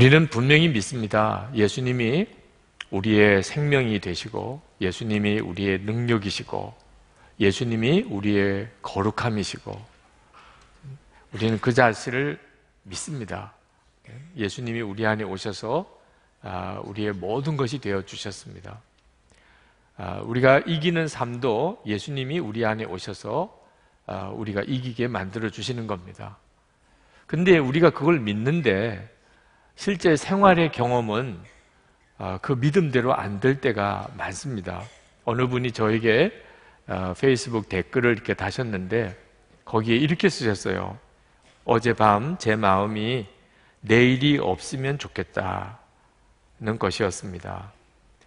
우리는 분명히 믿습니다. 예수님이 우리의 생명이 되시고, 예수님이 우리의 능력이시고, 예수님이 우리의 거룩함이시고, 우리는 그 자신을 믿습니다. 예수님이 우리 안에 오셔서 아, 우리의 모든 것이 되어 주셨습니다. 아, 우리가 이기는 삶도 예수님이 우리 안에 오셔서 아, 우리가 이기게 만들어 주시는 겁니다. 근데 우리가 그걸 믿는데 실제 생활의 경험은 아, 그 믿음대로 안 될 때가 많습니다. 어느 분이 저에게 아, 페이스북 댓글을 이렇게 다셨는데 거기에 이렇게 쓰셨어요. 어젯밤 제 마음이 내일이 없으면 좋겠다는 것이었습니다.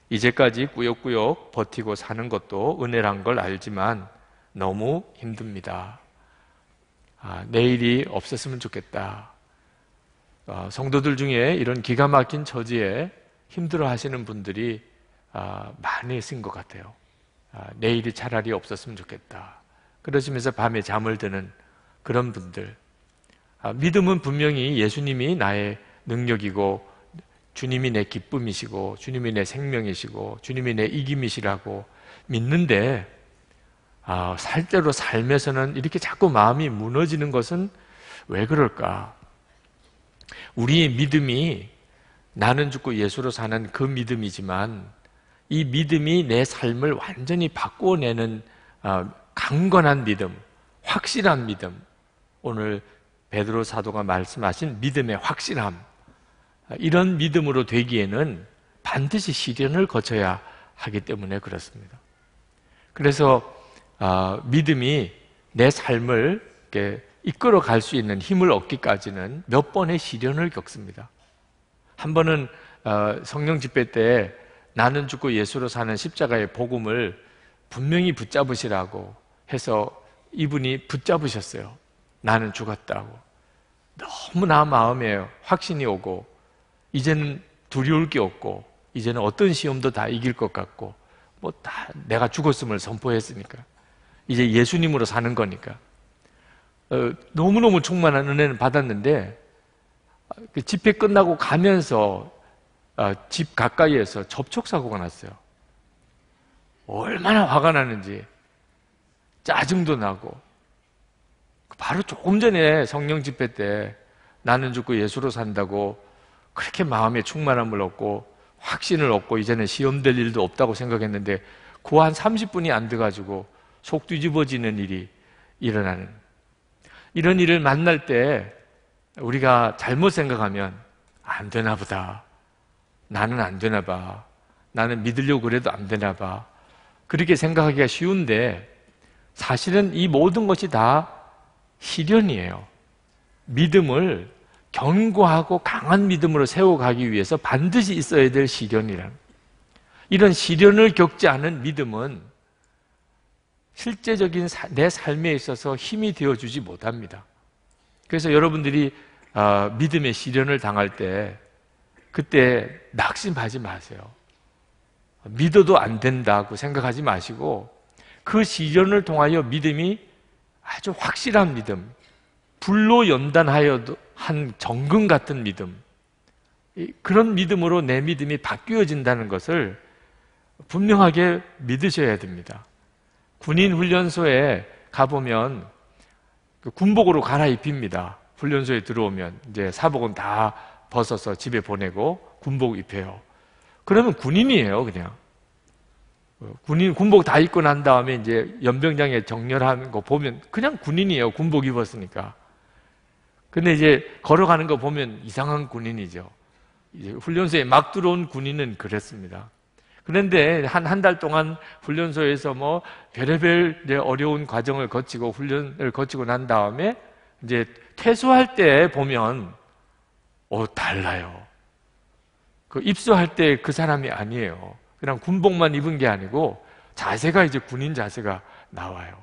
이제까지 꾸역꾸역 버티고 사는 것도 은혜란 걸 알지만 너무 힘듭니다. 아, 내일이 없었으면 좋겠다. 어, 성도들 중에 이런 기가 막힌 처지에 힘들어 하시는 분들이 아, 많이 쓴 것 같아요. 아, 내일이 차라리 없었으면 좋겠다. 그러시면서 밤에 잠을 드는 그런 분들. 아, 믿음은 분명히 예수님이 나의 능력이고, 주님이 내 기쁨이시고, 주님이 내 생명이시고, 주님이 내 이김이시라고 믿는데, 살대로 삶에서는 이렇게 자꾸 마음이 무너지는 것은 왜 그럴까? 우리의 믿음이 나는 죽고 예수로 사는 그 믿음이지만 이 믿음이 내 삶을 완전히 바꿔내는 어, 강건한 믿음, 확실한 믿음. 오늘 베드로 사도가 말씀하신 믿음의 확실함. 이런 믿음으로 되기에는 반드시 시련을 거쳐야 하기 때문에 그렇습니다. 그래서 어, 믿음이 내 삶을 이렇게 이끌어 갈 수 있는 힘을 얻기까지는 몇 번의 시련을 겪습니다. 한 번은 어, 성령 집회 때 나는 죽고 예수로 사는 십자가의 복음을 분명히 붙잡으시라고 해서 이분이 붙잡으셨어요. 나는 죽었다고. 너무나 마음에 확신이 오고, 이제는 두려울 게 없고, 이제는 어떤 시험도 다 이길 것 같고, 뭐 다 내가 죽었음을 선포했으니까. 이제 예수님으로 사는 거니까. 어, 너무너무 충만한 은혜는 받았는데 그 집회 끝나고 가면서 아, 집 가까이에서 접촉사고가 났어요. 얼마나 화가 나는지 짜증도 나고 그 바로 조금 전에 성령 집회 때 나는 죽고 예수로 산다고 그렇게 마음에 충만함을 얻고 확신을 얻고 이제는 시험될 일도 없다고 생각했는데 그 한 30분이 안 돼가지고 속 뒤집어지는 일이 일어나는 이런 일을 만날 때 우리가 잘못 생각하면 안 되나 보다. 나는 안 되나 봐. 나는 믿으려고 그래도 안 되나 봐. 그렇게 생각하기가 쉬운데 사실은 이 모든 것이 다 시련이에요. 믿음을 견고하고 강한 믿음으로 세워가기 위해서 반드시 있어야 될 시련이란. 이런 시련을 겪지 않은 믿음은 실제적인 사, 내 삶에 있어서 힘이 되어주지 못합니다. 그래서 여러분들이 어, 믿음의 시련을 당할 때 그때 낙심하지 마세요. 믿어도 안 된다고 생각하지 마시고 그 시련을 통하여 믿음이 아주 확실한 믿음, 불로 연단하여도 한 정금 같은 믿음, 그런 믿음으로 내 믿음이 바뀌어진다는 것을 분명하게 믿으셔야 됩니다. 군인 훈련소에 가보면 그 군복으로 갈아입힙니다. 훈련소에 들어오면 이제 사복은 다 벗어서 집에 보내고 군복 입혀요. 그러면 군인이에요, 그냥. 어, 군인 군복 다 입고 난 다음에 이제 연병장에 정렬하거 보면 그냥 군인이에요. 군복 입었으니까. 근데 이제 걸어가는 거 보면 이상한 군인이죠. 훈련소에 막 들어온 군인은 그랬습니다. 그런데 한 한 달 동안 훈련소에서 뭐 별의별 어려운 과정을 거치고 훈련을 거치고 난 다음에 이제 퇴소할 때 보면 어 달라요. 그 입소할 때 그 사람이 아니에요. 그냥 군복만 입은 게 아니고 자세가 이제 군인 자세가 나와요.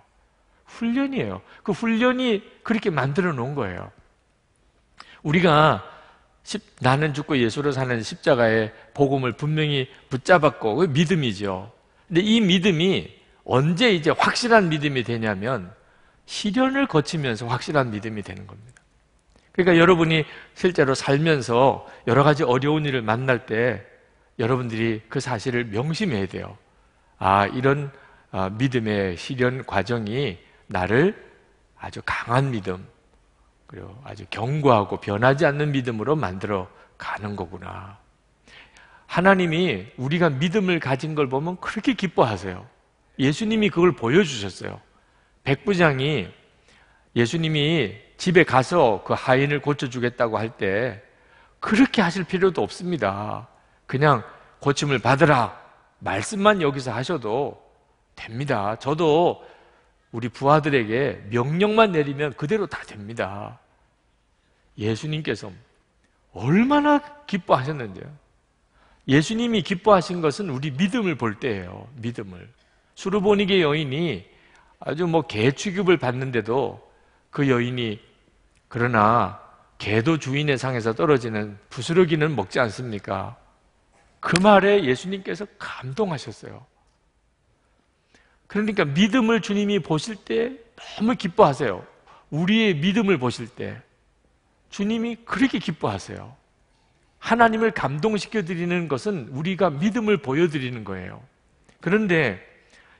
훈련이에요. 그 훈련이 그렇게 만들어 놓은 거예요. 우리가 나는 죽고 예수로 사는 십자가의 복음을 분명히 붙잡았고 그 믿음이죠. 근데 이 믿음이 언제 이제 확실한 믿음이 되냐면 시련을 거치면서 확실한 믿음이 되는 겁니다. 그러니까 여러분이 실제로 살면서 여러 가지 어려운 일을 만날 때 여러분들이 그 사실을 명심해야 돼요. 아, 이런 아, 믿음의 시련 과정이 나를 아주 강한 믿음, 그리고 아주 견고하고 변하지 않는 믿음으로 만들어 가는 거구나. 하나님이 우리가 믿음을 가진 걸 보면 그렇게 기뻐하세요. 예수님이 그걸 보여주셨어요. 백부장이 예수님이 집에 가서 그 하인을 고쳐주겠다고 할 때 그렇게 하실 필요도 없습니다. 그냥 고침을 받으라. 말씀만 여기서 하셔도 됩니다. 저도 우리 부하들에게 명령만 내리면 그대로 다 됩니다. 예수님께서 얼마나 기뻐하셨는데요. 예수님이 기뻐하신 것은 우리 믿음을 볼 때예요. 믿음을. 수르보니게 여인이 아주 뭐 개 취급을 받는데도 그 여인이 그러나 개도 주인의 상에서 떨어지는 부스러기는 먹지 않습니까? 그 말에 예수님께서 감동하셨어요. 그러니까 믿음을 주님이 보실 때 너무 기뻐하세요. 우리의 믿음을 보실 때 주님이 그렇게 기뻐하세요. 하나님을 감동시켜 드리는 것은 우리가 믿음을 보여드리는 거예요. 그런데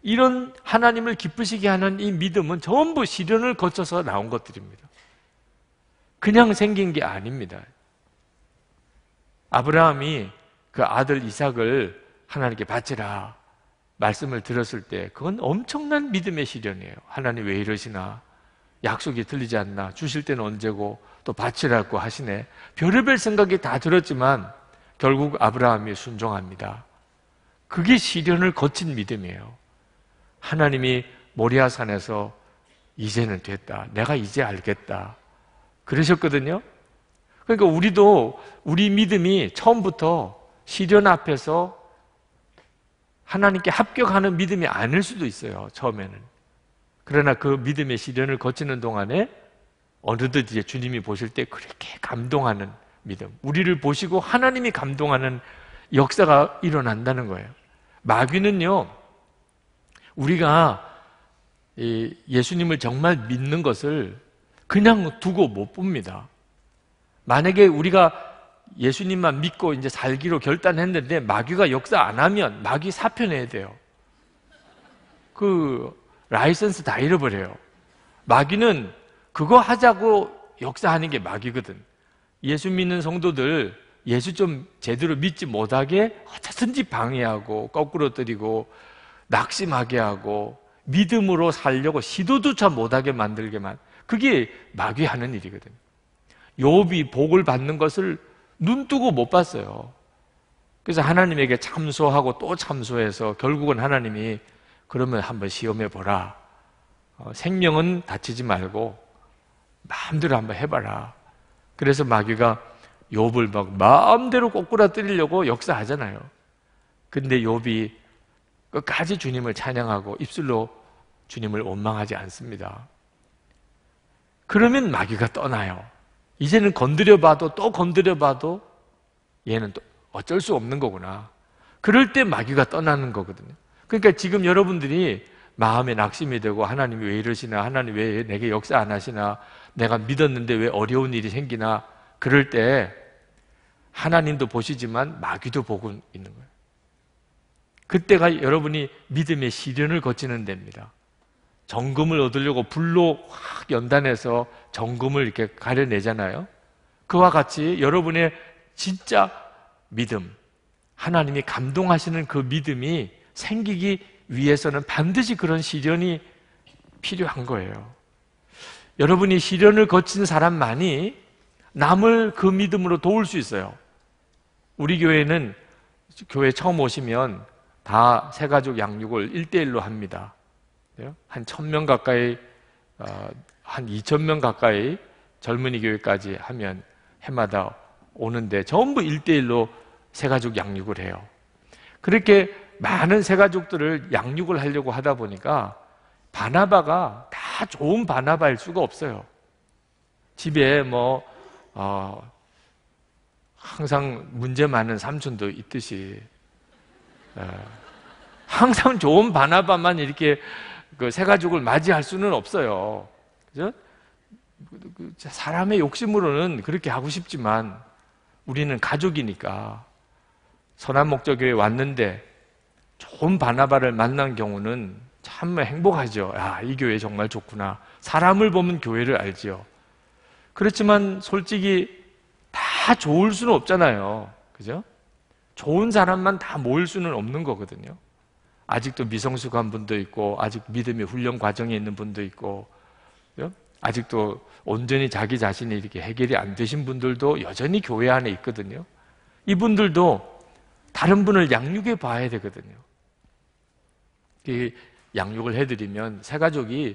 이런 하나님을 기쁘시게 하는 이 믿음은 전부 시련을 거쳐서 나온 것들입니다. 그냥 생긴 게 아닙니다. 아브라함이 그 아들 이삭을 하나님께 바치라. 말씀을 들었을 때 그건 엄청난 믿음의 시련이에요. 하나님 왜 이러시나? 약속이 들리지 않나? 주실 때는 언제고 또 바치라고 하시네. 별의별 생각이 다 들었지만 결국 아브라함이 순종합니다. 그게 시련을 거친 믿음이에요. 하나님이 모리아산에서 이제는 됐다. 내가 이제 알겠다. 그러셨거든요. 그러니까 우리도 우리 믿음이 처음부터 시련 앞에서 하나님께 합격하는 믿음이 아닐 수도 있어요. 처음에는. 그러나 그 믿음의 시련을 거치는 동안에 어느덧 이제 주님이 보실 때 그렇게 감동하는 믿음. 우리를 보시고 하나님이 감동하는 역사가 일어난다는 거예요. 마귀는요, 우리가 예수님을 정말 믿는 것을 그냥 두고 못 봅니다. 만약에 우리가 예수님만 믿고 이제 살기로 결단했는데 마귀가 역사 안 하면 마귀 사표 내야 돼요. 그 라이선스 다 잃어버려요. 마귀는 그거 하자고 역사하는 게 마귀거든. 예수 믿는 성도들 예수 좀 제대로 믿지 못하게 어떻든지 방해하고 거꾸로뜨리고 낙심하게 하고 믿음으로 살려고 시도조차 못하게 만들게만 그게 마귀 하는 일이거든. 요비 복을 받는 것을 눈 뜨고 못 봤어요. 그래서 하나님에게 참소하고 또 참소해서 결국은 하나님이 그러면 한번 시험해 보라. 어, 생명은 다치지 말고 마음대로 한번 해봐라. 그래서 마귀가 욥을 막 마음대로 꼬꾸라뜨리려고 역사하잖아요. 근데 욥이 끝까지 주님을 찬양하고 입술로 주님을 원망하지 않습니다. 그러면 마귀가 떠나요. 이제는 건드려봐도 또 건드려봐도 얘는 또 어쩔 수 없는 거구나. 그럴 때 마귀가 떠나는 거거든요. 그러니까 지금 여러분들이 마음에 낙심이 되고 하나님이 왜 이러시나 하나님 왜 내게 역사 안 하시나 내가 믿었는데 왜 어려운 일이 생기나 그럴 때 하나님도 보시지만 마귀도 보고 있는 거예요. 그때가 여러분이 믿음의 시련을 거치는 데입니다. 정금을 얻으려고 불로 확 연단해서 정금을 이렇게 가려내잖아요. 그와 같이 여러분의 진짜 믿음, 하나님이 감동하시는 그 믿음이 생기기 위해서는 반드시 그런 시련이 필요한 거예요. 여러분이 시련을 거친 사람만이 남을 그 믿음으로 도울 수 있어요. 우리 교회는 교회 처음 오시면 다세 가족 양육을 일대일로 합니다. 한천명 가까이 어, 한 이천 명 가까이 젊은이 교회까지 하면 해마다 오는데 전부 일대일로 새가족 양육을 해요. 그렇게 많은 새가족들을 양육을 하려고 하다 보니까 바나바가 다 좋은 바나바일 수가 없어요. 집에 뭐 어, 항상 문제 많은 삼촌도 있듯이 어, 항상 좋은 바나바만 이렇게 그새 가족을 맞이할 수는 없어요. 그죠? 그 사람의 욕심으로는 그렇게 하고 싶지만 우리는 가족이니까 선한 목적에 왔는데 좋은 바나바를 만난 경우는 참 행복하죠. 야, 이 교회 정말 좋구나. 사람을 보면 교회를 알지요. 그렇지만 솔직히 다 좋을 수는 없잖아요. 그죠? 좋은 사람만 다 모일 수는 없는 거거든요. 아직도 미성숙한 분도 있고 아직 믿음의 훈련 과정에 있는 분도 있고 아직도 온전히 자기 자신이 이렇게 해결이 안 되신 분들도 여전히 교회 안에 있거든요. 이분들도 다른 분을 양육해 봐야 되거든요. 양육을 해드리면 새 가족이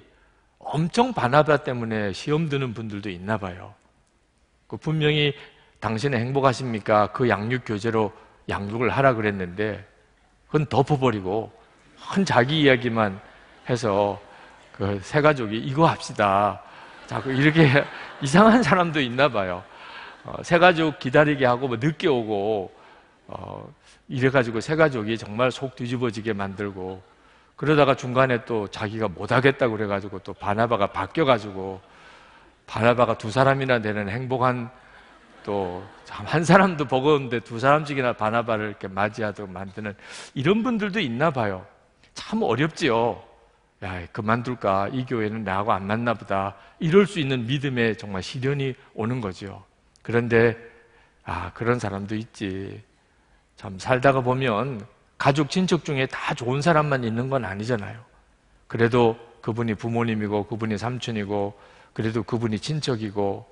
엄청 바나바 때문에 시험 드는 분들도 있나 봐요. 그 분명히 당신의 행복하십니까? 그 양육 교재로 양육을 하라 그랬는데 그건 덮어버리고 큰 자기 이야기만 해서 그 세 가족이 이거 합시다. 자꾸 그 이렇게 이상한 사람도 있나 봐요. 어, 세 가족 기다리게 하고 뭐 늦게 오고 어, 이래가지고 세 가족이 정말 속 뒤집어지게 만들고 그러다가 중간에 또 자기가 못하겠다 그래가지고 또 바나바가 바뀌어가지고 바나바가 두 사람이나 되는 행복한 또 한 사람도 버거운데 두 사람씩이나 바나바를 이렇게 맞이하도록 만드는 이런 분들도 있나 봐요. 참 어렵지요. 야, 그만둘까? 이 교회는 나하고 안 맞나 보다. 이럴 수 있는 믿음에 정말 시련이 오는 거죠. 그런데, 아, 그런 사람도 있지. 참, 살다가 보면 가족, 친척 중에 다 좋은 사람만 있는 건 아니잖아요. 그래도 그분이 부모님이고, 그분이 삼촌이고, 그래도 그분이 친척이고,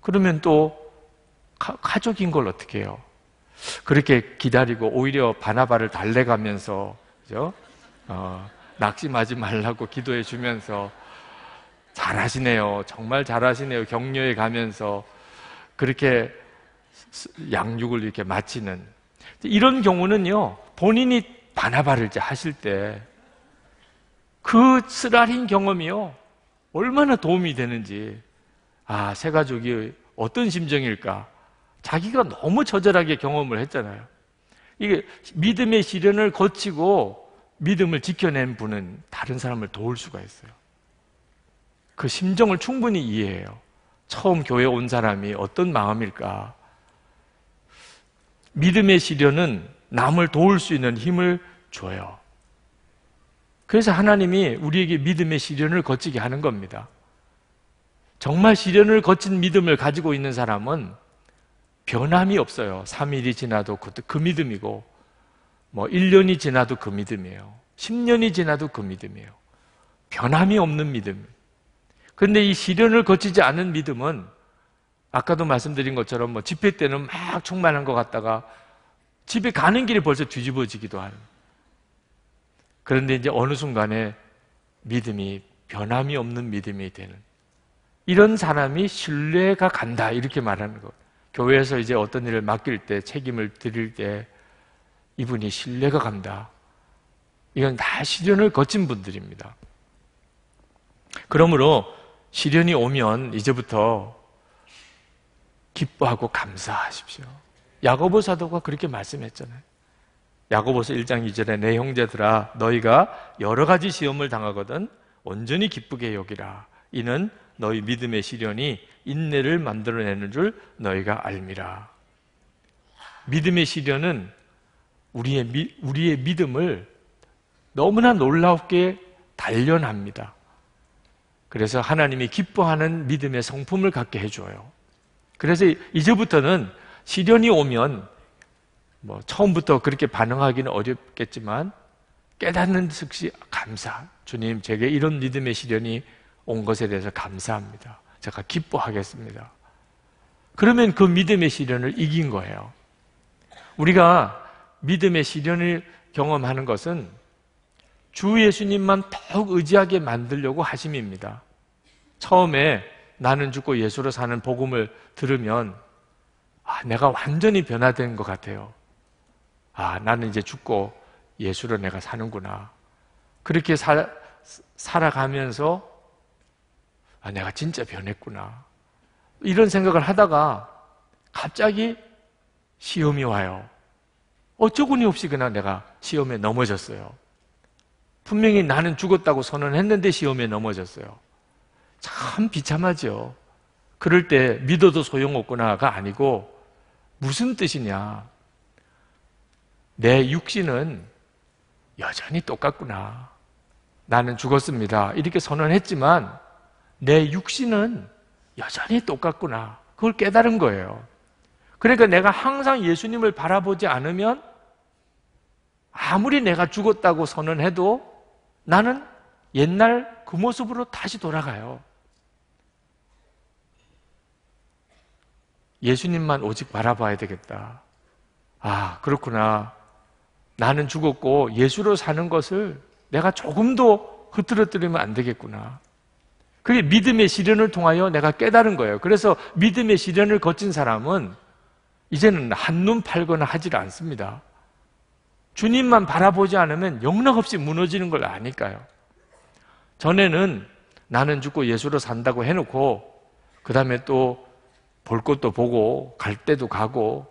그러면 또 가, 족인걸 어떻게 해요? 그렇게 기다리고, 오히려 바나바를 달래가면서, 그죠? 어, 낙심하지 말라고 기도해 주면서 잘하시네요. 정말 잘하시네요. 격려해 가면서 그렇게 양육을 이렇게 마치는 이런 경우는요. 본인이 바나바를 하실 때 그 쓰라린 경험이요. 얼마나 도움이 되는지 아, 새 가족이 어떤 심정일까? 자기가 너무 처절하게 경험을 했잖아요. 이게 믿음의 시련을 거치고 믿음을 지켜낸 분은 다른 사람을 도울 수가 있어요. 그 심정을 충분히 이해해요. 처음 교회 온 사람이 어떤 마음일까? 믿음의 시련은 남을 도울 수 있는 힘을 줘요. 그래서 하나님이 우리에게 믿음의 시련을 거치게 하는 겁니다. 정말 시련을 거친 믿음을 가지고 있는 사람은 변함이 없어요. 3일이 지나도 그도그 그 믿음이고 뭐 1년이 지나도 그 믿음이에요. 10년이 지나도 그 믿음이에요. 변함이 없는 믿음. 그런데 이 시련을 거치지 않은 믿음은 아까도 말씀드린 것처럼 뭐 집회 때는 막 충만한 것 같다가 집에 가는 길이 벌써 뒤집어지기도 하는. 그런데 이제 어느 순간에 믿음이 변함이 없는 믿음이 되는. 이런 사람이 신뢰가 간다 이렇게 말하는 것. 교회에서 이제 어떤 일을 맡길 때 책임을 드릴 때 이분이 신뢰가 간다. 이건 다 시련을 거친 분들입니다. 그러므로 시련이 오면 이제부터 기뻐하고 감사하십시오. 야고보 사도가 그렇게 말씀했잖아요. 야고보서 1장 2절에 내 형제들아 너희가 여러 가지 시험을 당하거든 온전히 기쁘게 여기라. 이는 너희 믿음의 시련이 인내를 만들어내는 줄 너희가 알미라. 믿음의 시련은 우리의, 미, 우리의 믿음을 너무나 놀랍게 단련합니다. 그래서 하나님이 기뻐하는 믿음의 성품을 갖게 해줘요. 그래서 이제부터는 시련이 오면 뭐 처음부터 그렇게 반응하기는 어렵겠지만 깨닫는 즉시 감사. 주님, 제게 이런 믿음의 시련이 온 것에 대해서 감사합니다. 제가 기뻐하겠습니다. 그러면 그 믿음의 시련을 이긴 거예요. 우리가 믿음의 시련을 경험하는 것은 주 예수님만 더욱 의지하게 만들려고 하심입니다. 처음에 나는 죽고 예수로 사는 복음을 들으면 아, 내가 완전히 변화된 것 같아요. 아, 나는 이제 죽고 예수로 내가 사는구나. 그렇게 사, 살아가면서 아, 내가 진짜 변했구나. 이런 생각을 하다가 갑자기 시험이 와요. 어쩌구니 없이 그냥 내가 시험에 넘어졌어요. 분명히 나는 죽었다고 선언했는데 시험에 넘어졌어요. 참 비참하죠. 그럴 때 믿어도 소용없구나가 아니고 무슨 뜻이냐. 내 육신은 여전히 똑같구나. 나는 죽었습니다. 이렇게 선언했지만 내 육신은 여전히 똑같구나. 그걸 깨달은 거예요. 그러니까 내가 항상 예수님을 바라보지 않으면 아무리 내가 죽었다고 선언해도 나는 옛날 그 모습으로 다시 돌아가요. 예수님만 오직 바라봐야 되겠다. 아, 그렇구나. 나는 죽었고 예수로 사는 것을 내가 조금도 흐트러뜨리면 안 되겠구나. 그게 믿음의 시련을 통하여 내가 깨달은 거예요. 그래서 믿음의 시련을 거친 사람은 이제는 한눈 팔거나 하질 않습니다. 주님만 바라보지 않으면 영락없이 무너지는 걸 아니까요. 전에는 나는 죽고 예수로 산다고 해놓고 그 다음에 또 볼 것도 보고 갈 때도 가고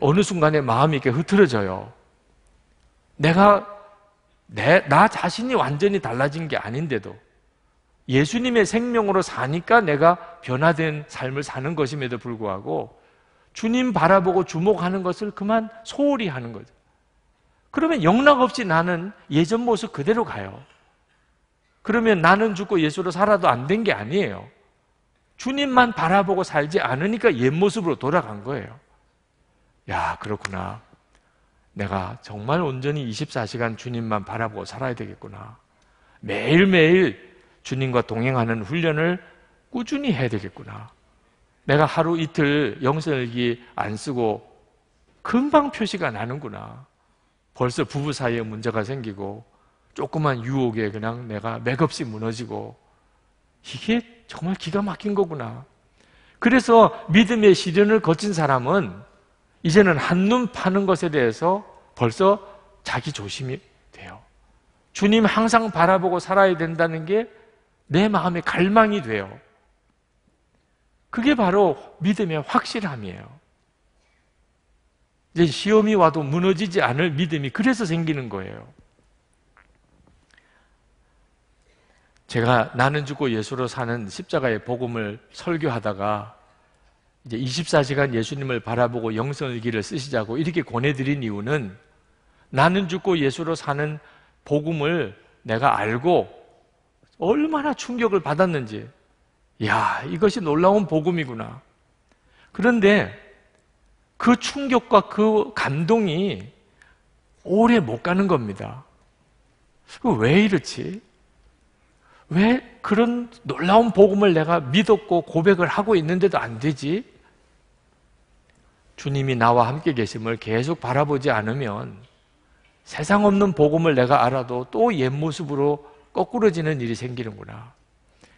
어느 순간에 마음이 이렇게 흐트러져요. 내가 내, 나 자신이 완전히 달라진 게 아닌데도 예수님의 생명으로 사니까 내가 변화된 삶을 사는 것임에도 불구하고 주님 바라보고 주목하는 것을 그만 소홀히 하는 거죠. 그러면 영락 없이 나는 예전 모습 그대로 가요. 그러면 나는 죽고 예수로 살아도 안 된 게 아니에요. 주님만 바라보고 살지 않으니까 옛 모습으로 돌아간 거예요. 야, 그렇구나. 내가 정말 온전히 24시간 주님만 바라보고 살아야 되겠구나. 매일매일 주님과 동행하는 훈련을 꾸준히 해야 되겠구나. 내가 하루 이틀 영생일기안 쓰고 금방 표시가 나는구나. 벌써 부부 사이에 문제가 생기고 조그만 유혹에 그냥 내가 맥없이 무너지고 이게 정말 기가 막힌 거구나. 그래서 믿음의 시련을 거친 사람은 이제는 한눈 파는 것에 대해서 벌써 자기 조심이 돼요. 주님 항상 바라보고 살아야 된다는 게 내 마음의 갈망이 돼요. 그게 바로 믿음의 확실함이에요. 이제 시험이 와도 무너지지 않을 믿음이 그래서 생기는 거예요. 제가 나는 죽고 예수로 사는 십자가의 복음을 설교하다가 이제 24시간 예수님을 바라보고 영성일기를 쓰시자고 이렇게 권해드린 이유는 나는 죽고 예수로 사는 복음을 내가 알고 얼마나 충격을 받았는지 야, 이것이 놀라운 복음이구나. 그런데 그 충격과 그 감동이 오래 못 가는 겁니다. 왜 이렇지? 왜 그런 놀라운 복음을 내가 믿었고 고백을 하고 있는데도 안 되지? 주님이 나와 함께 계심을 계속 바라보지 않으면 세상 없는 복음을 내가 알아도 또 옛 모습으로 거꾸로지는 일이 생기는구나.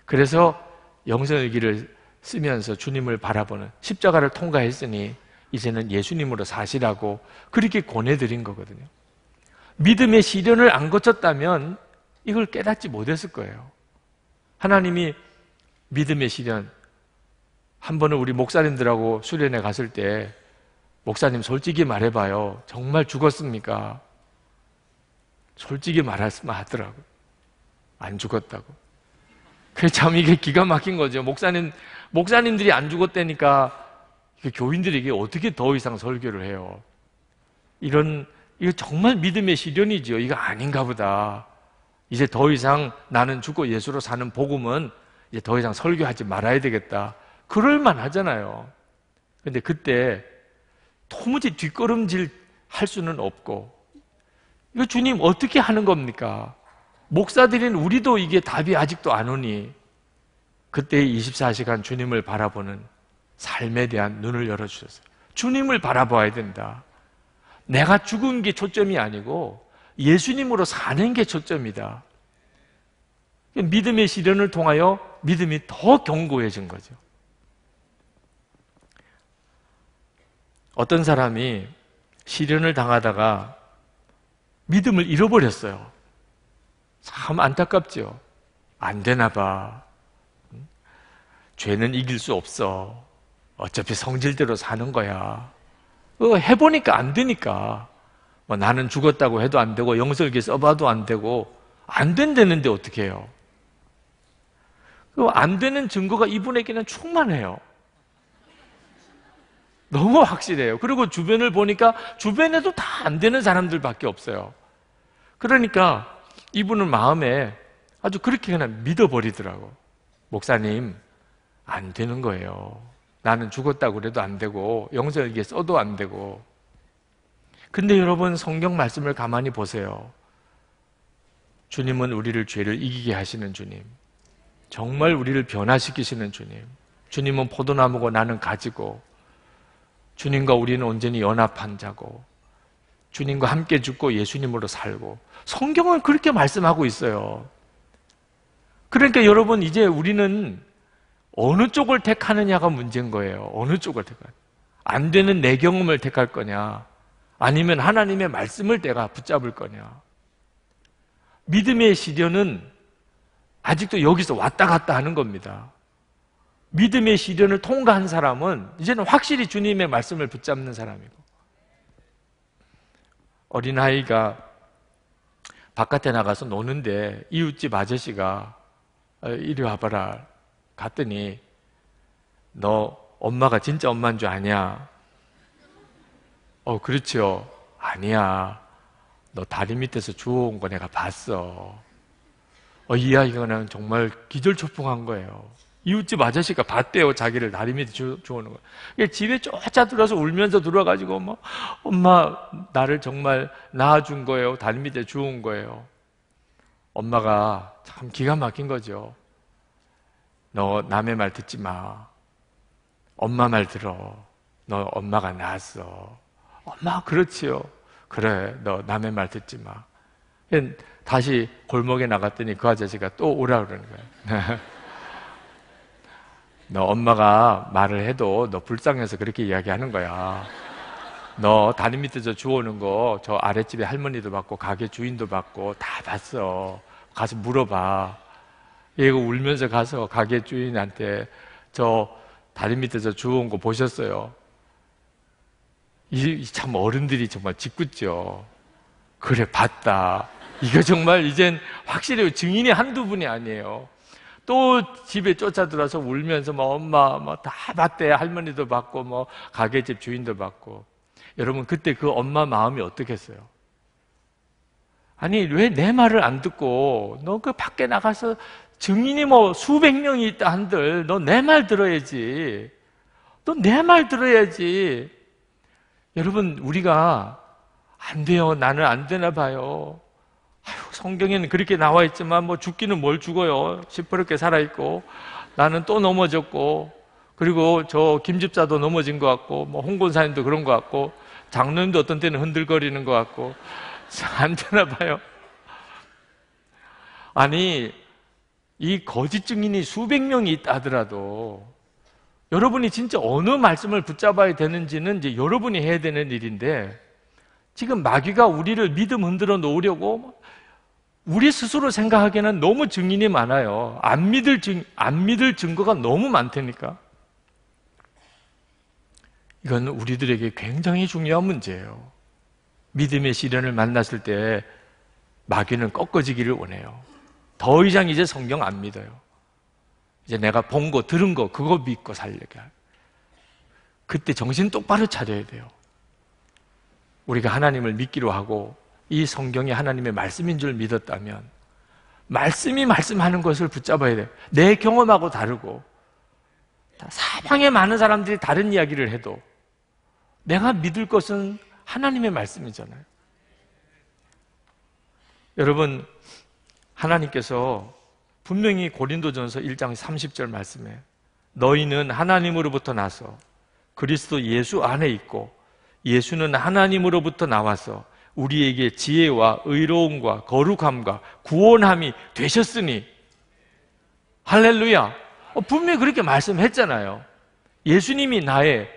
그래서 영성일기를 쓰면서 주님을 바라보는 십자가를 통과했으니 이제는 예수님으로 사시라고 그렇게 권해드린 거거든요. 믿음의 시련을 안 거쳤다면 이걸 깨닫지 못했을 거예요. 하나님이 믿음의 시련, 한 번은 우리 목사님들하고 수련회 갔을 때, 목사님 솔직히 말해봐요. 정말 죽었습니까? 솔직히 말하더라고안 죽었다고. 그참 이게 기가 막힌 거죠. 목사님, 목사님들이 안 죽었다니까 교인들에게 어떻게 더 이상 설교를 해요. 이런, 이거 정말 믿음의 시련이지 이거 아닌가 보다. 이제 더 이상 나는 죽고 예수로 사는 복음은 이제 더 이상 설교하지 말아야 되겠다. 그럴만 하잖아요. 근데 그때 도무지 뒷걸음질 할 수는 없고, 이거 주님 어떻게 하는 겁니까? 목사들인 우리도 이게 답이 아직도 안 오니 그때 24시간 주님을 바라보는 삶에 대한 눈을 열어주셨어요. 주님을 바라봐야 된다. 내가 죽은 게 초점이 아니고 예수님으로 사는 게 초점이다. 믿음의 시련을 통하여 믿음이 더 견고해진 거죠. 어떤 사람이 시련을 당하다가 믿음을 잃어버렸어요. 참 안타깝죠. 안 되나 봐. 죄는 이길 수 없어. 어차피 성질대로 사는 거야. 어, 해보니까 안 되니까. 뭐 나는 죽었다고 해도 안 되고, 영설기 써봐도 안 되고, 안 된다는데 어떻게 해요? 안 되는 증거가 이분에게는 충만해요. 너무 확실해요. 그리고 주변을 보니까 주변에도 다 안 되는 사람들밖에 없어요. 그러니까 이분은 마음에 아주 그렇게 그냥 믿어버리더라고. 목사님, 안 되는 거예요. 나는 죽었다고 그래도 안 되고, 영세에게 써도 안 되고. 근데 여러분, 성경 말씀을 가만히 보세요. 주님은 우리를 죄를 이기게 하시는 주님. 정말 우리를 변화시키시는 주님. 주님은 포도나무고 나는 가지고. 주님과 우리는 온전히 연합한 자고. 주님과 함께 죽고 예수님으로 살고. 성경은 그렇게 말씀하고 있어요. 그러니까 여러분, 이제 우리는 어느 쪽을 택하느냐가 문제인 거예요. 어느 쪽을 택할. 안 되는 내 경험을 택할 거냐? 아니면 하나님의 말씀을 내가 붙잡을 거냐? 믿음의 시련은 아직도 여기서 왔다 갔다 하는 겁니다. 믿음의 시련을 통과한 사람은 이제는 확실히 주님의 말씀을 붙잡는 사람이고 어린아이가 바깥에 나가서 노는데 이웃집 아저씨가 어, 이리 와봐라 갔더니 너 엄마가 진짜 엄마인 줄 아냐? 어 그렇죠 아니야 너 다리 밑에서 주워온 거 내가 봤어 어, 이 아이가 는 정말 기절초풍한 거예요 이웃집 아저씨가 봤대요. 자기를 다리미에 주워오는 거야. 그러니 집에 쫓아들어서 와 울면서 들어와가지고, 뭐, 엄마, 나를 정말 낳아준 거예요. 다리 미에 주운 거예요. 엄마가 참 기가 막힌 거죠. 너 남의 말 듣지 마. 엄마 말 들어. 너 엄마가 낳았어. 엄마, 그렇지요. 그래, 너 남의 말 듣지 마. 다시 골목에 나갔더니 그 아저씨가 또 오라 그러는 거예요. 너 엄마가 말을 해도 너 불쌍해서 그렇게 이야기하는 거야. 너 다리 밑에 저 주워오는 거 저 아랫집에 할머니도 봤고 가게 주인도 봤고 다 봤어. 가서 물어봐. 얘가 울면서 가서 가게 주인한테 저 다리 밑에 저 주워온 거 보셨어요? 이참 어른들이 정말 짓궂죠. 그래 봤다. 이거 정말 이젠 확실히 증인이 한두 분이 아니에요. 또 집에 쫓아들어서 울면서 뭐 엄마 뭐다 봤대 할머니도 봤고 뭐 가게집 주인도 봤고 여러분 그때 그 엄마 마음이 어떻겠어요? 아니 왜 내 말을 안 듣고 너 그 밖에 나가서 증인이 뭐 수백 명이 있다 한들 너 내 말 들어야지 너 내 말 들어야지 여러분 우리가 안 돼요 나는 안 되나 봐요 아유, 성경에는 그렇게 나와 있지만 뭐 죽기는 뭘 죽어요. 시퍼렇게 살아있고 나는 또 넘어졌고 그리고 저 김집사도 넘어진 것 같고 뭐 홍곤사님도 그런 것 같고 장로님도 어떤 때는 흔들거리는 것 같고 안 되나 봐요. 아니 이 거짓 증인이 수백 명이 있다 하더라도 여러분이 진짜 어느 말씀을 붙잡아야 되는지는 이제 여러분이 해야 되는 일인데 지금 마귀가 우리를 믿음 흔들어 놓으려고 우리 스스로 생각하기에는 너무 증인이 많아요. 안 믿을 증, 안 믿을 증거가 너무 많다니까. 이건 우리들에게 굉장히 중요한 문제예요. 믿음의 시련을 만났을 때 마귀는 꺾어지기를 원해요. 더 이상 이제 성경 안 믿어요. 이제 내가 본 거, 들은 거, 그거 믿고 살려야 해요. 그때 정신 똑바로 차려야 돼요. 우리가 하나님을 믿기로 하고 이 성경이 하나님의 말씀인 줄 믿었다면 말씀이 말씀하는 것을 붙잡아야 돼요. 내 경험하고 다르고 사방에 많은 사람들이 다른 이야기를 해도 내가 믿을 것은 하나님의 말씀이잖아요. 여러분 하나님께서 분명히 고린도전서 1장 30절 말씀에 너희는 하나님으로부터 나서 그리스도 예수 안에 있고 예수는 하나님으로부터 나와서 우리에게 지혜와 의로움과 거룩함과 구원함이 되셨으니 할렐루야. 어, 분명히 그렇게 말씀했잖아요. 예수님이 나의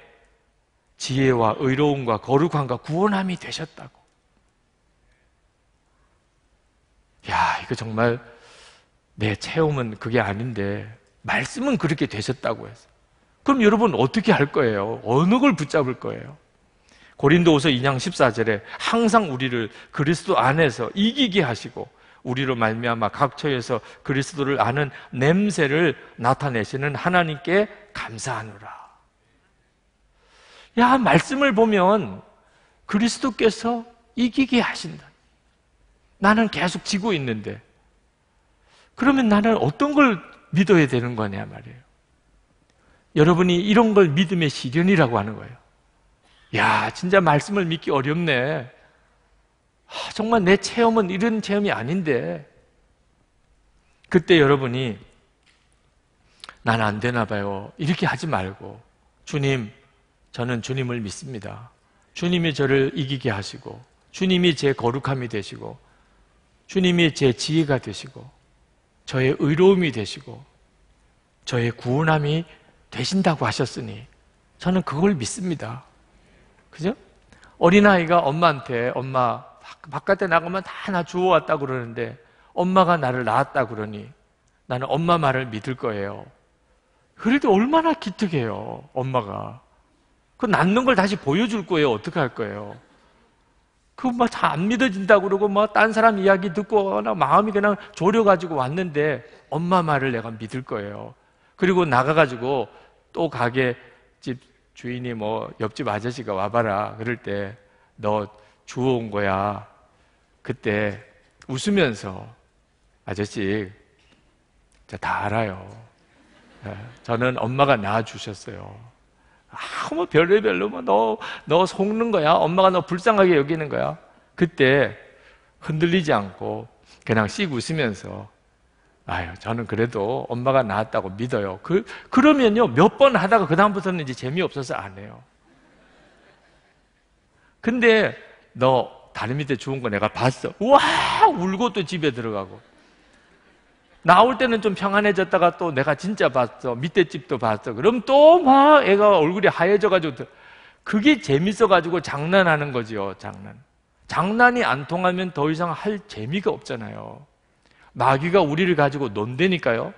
지혜와 의로움과 거룩함과 구원함이 되셨다고. 야, 이거 정말 내 체험은 그게 아닌데 말씀은 그렇게 되셨다고 해서. 그럼 여러분 어떻게 할 거예요? 어느 걸 붙잡을 거예요? 고린도후서 2장 14절에 항상 우리를 그리스도 안에서 이기게 하시고 우리로 말미암아 각처에서 그리스도를 아는 냄새를 나타내시는 하나님께 감사하노라. 야, 말씀을 보면 그리스도께서 이기게 하신다. 나는 계속 지고 있는데. 그러면 나는 어떤 걸 믿어야 되는 거냐 말이에요. 여러분이 이런 걸 믿음의 시련이라고 하는 거예요. 야, 진짜 말씀을 믿기 어렵네. 아, 정말 내 체험은 이런 체험이 아닌데. 그때 여러분이 난 안 되나 봐요. 이렇게 하지 말고 주님, 저는 주님을 믿습니다. 주님이 저를 이기게 하시고 주님이 제 거룩함이 되시고 주님이 제 지혜가 되시고 저의 의로움이 되시고 저의 구원함이 되신다고 하셨으니 저는 그걸 믿습니다. 그죠? 어린아이가 엄마한테 엄마 바깥에 나가면 다 나 주워왔다 그러는데 엄마가 나를 낳았다 그러니 나는 엄마 말을 믿을 거예요. 그래도 얼마나 기특해요, 엄마가. 그 낳는 걸 다시 보여줄 거예요. 어떻게 할 거예요? 그막다 안 믿어진다 그러고 뭐 딴 사람 이야기 듣고 나 마음이 그냥 졸여가지고 왔는데 엄마 말을 내가 믿을 거예요. 그리고 나가가지고 또 가게 집 주인이 뭐 옆집 아저씨가 와봐라 그럴 때 너 주워온 거야 그때 웃으면서 아저씨 다 알아요 예, 저는 엄마가 낳아주셨어요 아무 별로별로뭐 너 너 속는 거야 엄마가 너 불쌍하게 여기는 거야 그때 흔들리지 않고 그냥 씩 웃으면서 아유, 저는 그래도 엄마가 낳았다고 믿어요. 그, 그러면요, 몇 번 하다가 그다음부터는 이제 재미없어서 안 해요. 근데, 너 다리 밑에 죽은 거 내가 봤어. 와! 울고 또 집에 들어가고. 나올 때는 좀 평안해졌다가 또 내가 진짜 봤어. 밑에 집도 봤어. 그럼 또 막 애가 얼굴이 하얘져가지고. 그게 재밌어가지고 장난하는 거지요, 장난. 장난이 안 통하면 더 이상 할 재미가 없잖아요. 마귀가 우리를 가지고 논대니까요.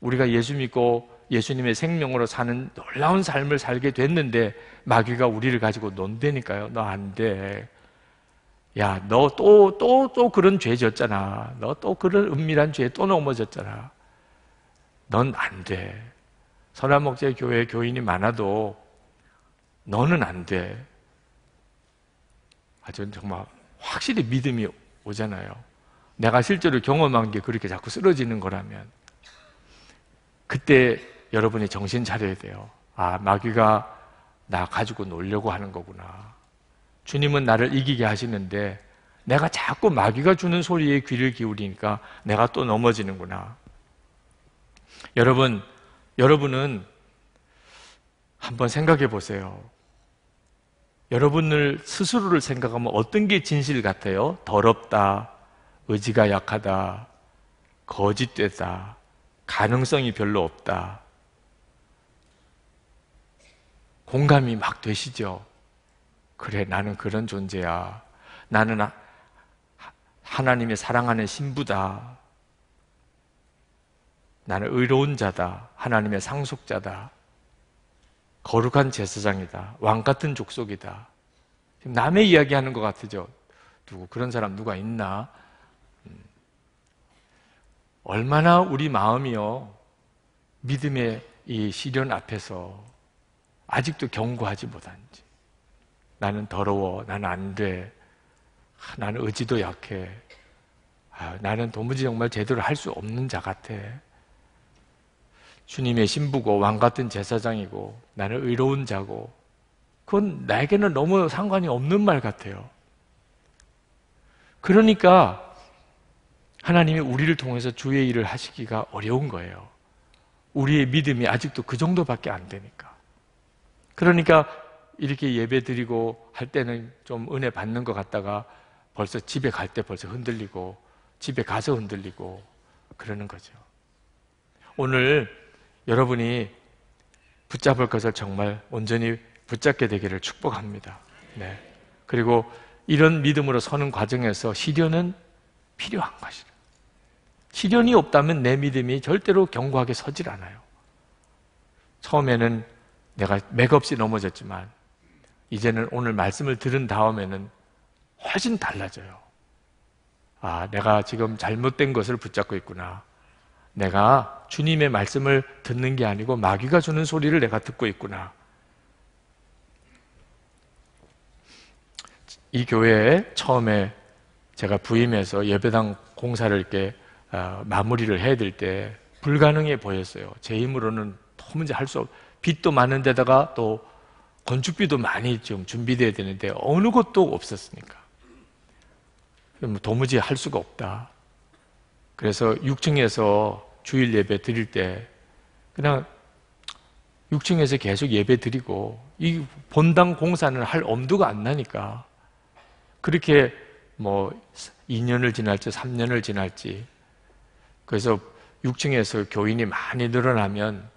우리가 예수 믿고 예수님의 생명으로 사는 놀라운 삶을 살게 됐는데 마귀가 우리를 가지고 논대니까요. 너 안 돼. 야, 너 또 또 또 그런 죄지었잖아너 또 그런 은밀한 죄에또 넘어졌잖아. 넌 안 돼. 선한 목재 교회 교인이 많아도 너는 안 돼. 아주 정말 확실히 믿음이 오잖아요. 내가 실제로 경험한 게 그렇게 자꾸 쓰러지는 거라면 그때 여러분이 정신 차려야 돼요. 아, 마귀가 나 가지고 놀려고 하는 거구나. 주님은 나를 이기게 하시는데 내가 자꾸 마귀가 주는 소리에 귀를 기울이니까 내가 또 넘어지는구나. 여러분, 여러분은 한번 생각해 보세요. 여러분을 스스로를 생각하면 어떤 게 진실 같아요? 더럽다, 의지가 약하다, 거짓되다, 가능성이 별로 없다. 공감이 막 되시죠? 그래, 나는 그런 존재야. 나는 하나님의 사랑하는 신부다. 나는 의로운 자다. 하나님의 상속자다. 거룩한 제사장이다. 왕 같은 족속이다. 남의 이야기 하는 것 같으죠? 누구, 그런 사람 누가 있나? 얼마나 우리 마음이요 믿음의 이 시련 앞에서 아직도 경고하지 못한지 나는 더러워 나는 안돼 나는 의지도 약해 아, 나는 도무지 정말 제대로 할 수 없는 자 같아 주님의 신부고 왕 같은 제사장이고 나는 의로운 자고 그건 나에게는 너무 상관이 없는 말 같아요 그러니까 하나님이 우리를 통해서 주의 일을 하시기가 어려운 거예요. 우리의 믿음이 아직도 그 정도밖에 안 되니까. 그러니까 이렇게 예배 드리고 할 때는 좀 은혜 받는 것 같다가 벌써 집에 갈 때 벌써 흔들리고 집에 가서 흔들리고 그러는 거죠. 오늘 여러분이 붙잡을 것을 정말 온전히 붙잡게 되기를 축복합니다. 네. 그리고 이런 믿음으로 서는 과정에서 시련은 필요한 것이다. 시련이 없다면 내 믿음이 절대로 견고하게 서질 않아요. 처음에는 내가 맥없이 넘어졌지만 이제는 오늘 말씀을 들은 다음에는 훨씬 달라져요. 아, 내가 지금 잘못된 것을 붙잡고 있구나. 내가 주님의 말씀을 듣는 게 아니고 마귀가 주는 소리를 내가 듣고 있구나. 이 교회에 처음에 제가 부임해서 예배당 공사를 이렇게 아, 마무리를 해야 될 때 불가능해 보였어요. 제 힘으로는 도무지 할 수 없. 빚도 많은 데다가 또 건축비도 많이 좀 준비돼야 되는데 어느 것도 없었으니까 뭐 도무지 할 수가 없다. 그래서 6층에서 주일 예배 드릴 때 그냥 6층에서 계속 예배 드리고 이 본당 공사는 할 엄두가 안 나니까 그렇게 뭐 2년을 지날지 3년을 지날지 그래서 6층에서 교인이 많이 늘어나면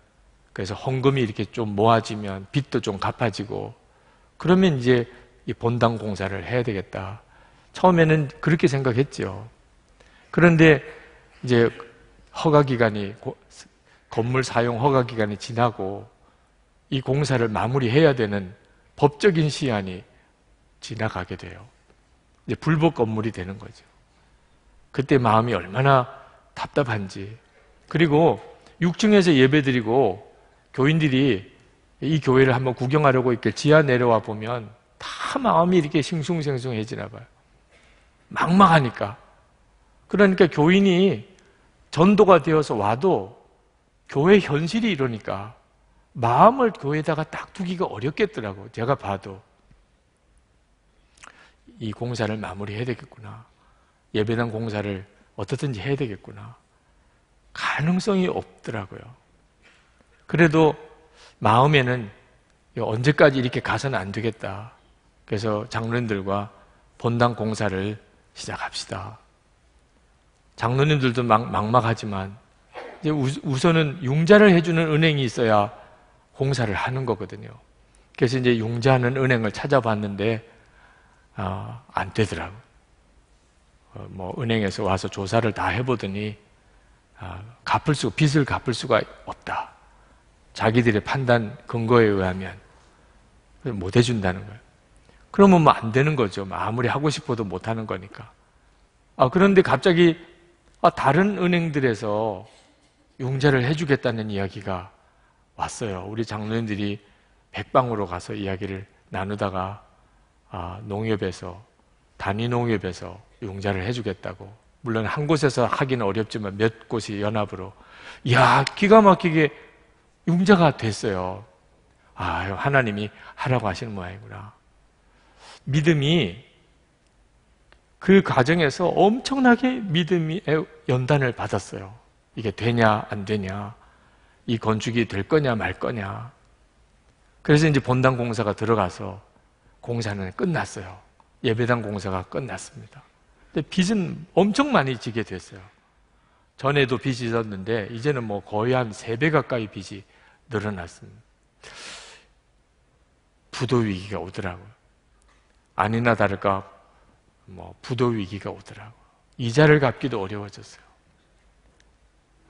그래서 헌금이 이렇게 좀 모아지면 빚도 좀 갚아지고 그러면 이제 이 본당 공사를 해야 되겠다. 처음에는 그렇게 생각했죠. 그런데 이제 허가 기간이 건물 사용 허가 기간이 지나고 이 공사를 마무리해야 되는 법적인 시한이 지나가게 돼요. 이제 불법 건물이 되는 거죠. 그때 마음이 얼마나 답답한지 그리고 6층에서 예배드리고 교인들이 이 교회를 한번 구경하려고 이렇게 지하 내려와 보면 다 마음이 이렇게 싱숭생숭해지나 봐요. 막막하니까. 그러니까 교인이 전도가 되어서 와도 교회 현실이 이러니까 마음을 교회에다가 딱 두기가 어렵겠더라고. 제가 봐도. 이 공사를 마무리해야 되겠구나. 예배당 공사를 어떻든지 해야 되겠구나. 가능성이 없더라고요. 그래도 마음에는 언제까지 이렇게 가서는 안 되겠다. 그래서 장로님들과 본당 공사를 시작합시다. 장로님들도 막, 막하지만 이제 우선은 융자를 해주는 은행이 있어야 공사를 하는 거거든요. 그래서 이제 융자는 은행을 찾아봤는데 어, 안 되더라고. 어, 뭐 은행에서 와서 조사를 다 해보더니 아, 갚을 수 빚을 갚을 수가 없다. 자기들의 판단 근거에 의하면 못 해준다는 거예요. 그러면 뭐 안 되는 거죠. 뭐 아무리 하고 싶어도 못 하는 거니까. 아 그런데 갑자기 아, 다른 은행들에서 용자를 해주겠다는 이야기가 왔어요. 우리 장로님들이 백방으로 가서 이야기를 나누다가 아, 농협에서 단위농협에서 용자를 해주겠다고 물론 한 곳에서 하기는 어렵지만 몇 곳이 연합으로 야 기가 막히게 용자가 됐어요. 아유 하나님이 하라고 하시는 모양이구나. 믿음이 그 과정에서 엄청나게 믿음의 연단을 받았어요. 이게 되냐 안 되냐, 이 건축이 될 거냐 말 거냐. 그래서 이제 본당 공사가 들어가서 공사는 끝났어요. 예배당 공사가 끝났습니다. 근데 빚은 엄청 많이 지게 됐어요. 전에도 빚이 있었는데 이제는 뭐 거의 한 세 배 가까이 빚이 늘어났습니다. 부도 위기가 오더라고요. 아니나 다를까 뭐 부도 위기가 오더라고요. 이자를 갚기도 어려워졌어요.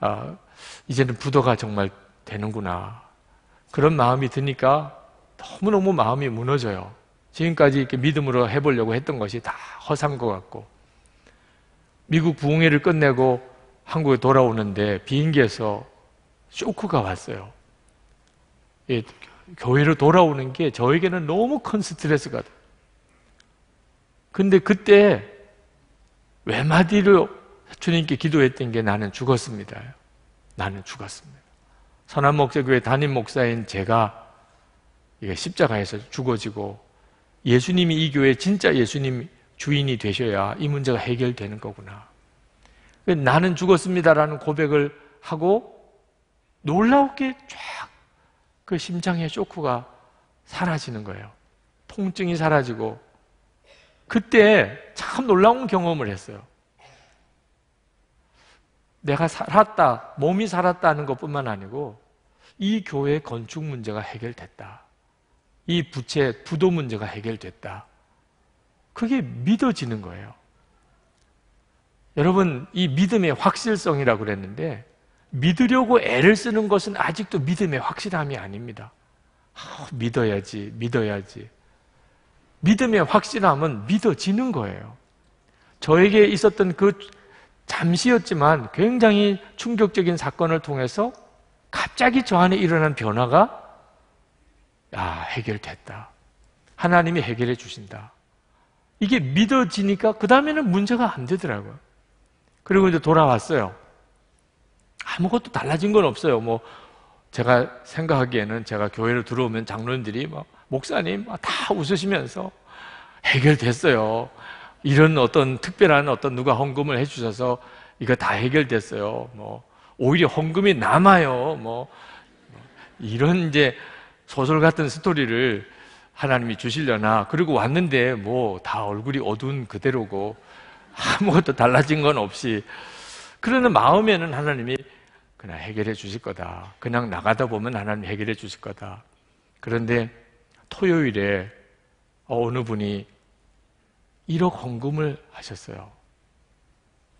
아, 이제는 부도가 정말 되는구나. 그런 마음이 드니까 너무너무 마음이 무너져요. 지금까지 이렇게 믿음으로 해보려고 했던 것이 다 허상 것 같고 미국 부흥회를 끝내고 한국에 돌아오는데 비행기에서 쇼크가 왔어요. 예, 교회로 돌아오는 게 저에게는 너무 큰 스트레스가 돼. 근데 그때 외마디로 주님께 기도했던 게 나는 죽었습니다. 나는 죽었습니다. 선한 목사교회 담임 목사인 제가 이게 십자가에서 죽어지고 예수님이 이 교회 진짜 예수님 주인이 되셔야 이 문제가 해결되는 거구나. 그 나는 죽었습니다라는 고백을 하고 놀라우게 쫙 그 심장의 쇼크가 사라지는 거예요. 통증이 사라지고 그때 참 놀라운 경험을 했어요. 내가 살았다, 몸이 살았다는 것뿐만 아니고 이 교회 건축 문제가 해결됐다. 이 부채 부도 문제가 해결됐다. 그게 믿어지는 거예요. 여러분 이 믿음의 확실성이라고 그랬는데 믿으려고 애를 쓰는 것은 아직도 믿음의 확실함이 아닙니다. 아, 믿어야지, 믿어야지. 믿음의 확실함은 믿어지는 거예요. 저에게 있었던 그 잠시였지만 굉장히 충격적인 사건을 통해서 갑자기 저 안에 일어난 변화가 아, 해결됐다. 하나님이 해결해 주신다. 이게 믿어지니까 그 다음에는 문제가 안 되더라고요. 그리고 이제 돌아왔어요. 아무것도 달라진 건 없어요. 뭐 제가 생각하기에는 제가 교회를 들어오면 장로님들이 막 뭐, 목사님 뭐 다 웃으시면서 해결됐어요. 이런 어떤 특별한 어떤 누가 헌금을 해주셔서 이거 다 해결됐어요. 뭐 오히려 헌금이 남아요. 뭐, 뭐 이런 이제 소설 같은 스토리를 하나님이 주시려나 그리고 왔는데 뭐 다 얼굴이 어두운 그대로고 아무것도 달라진 건 없이 그러는 마음에는 하나님이 그냥 해결해 주실 거다. 그냥 나가다 보면 하나님 이 해결해 주실 거다. 그런데 토요일에 어느 분이 1억 헌금을 하셨어요.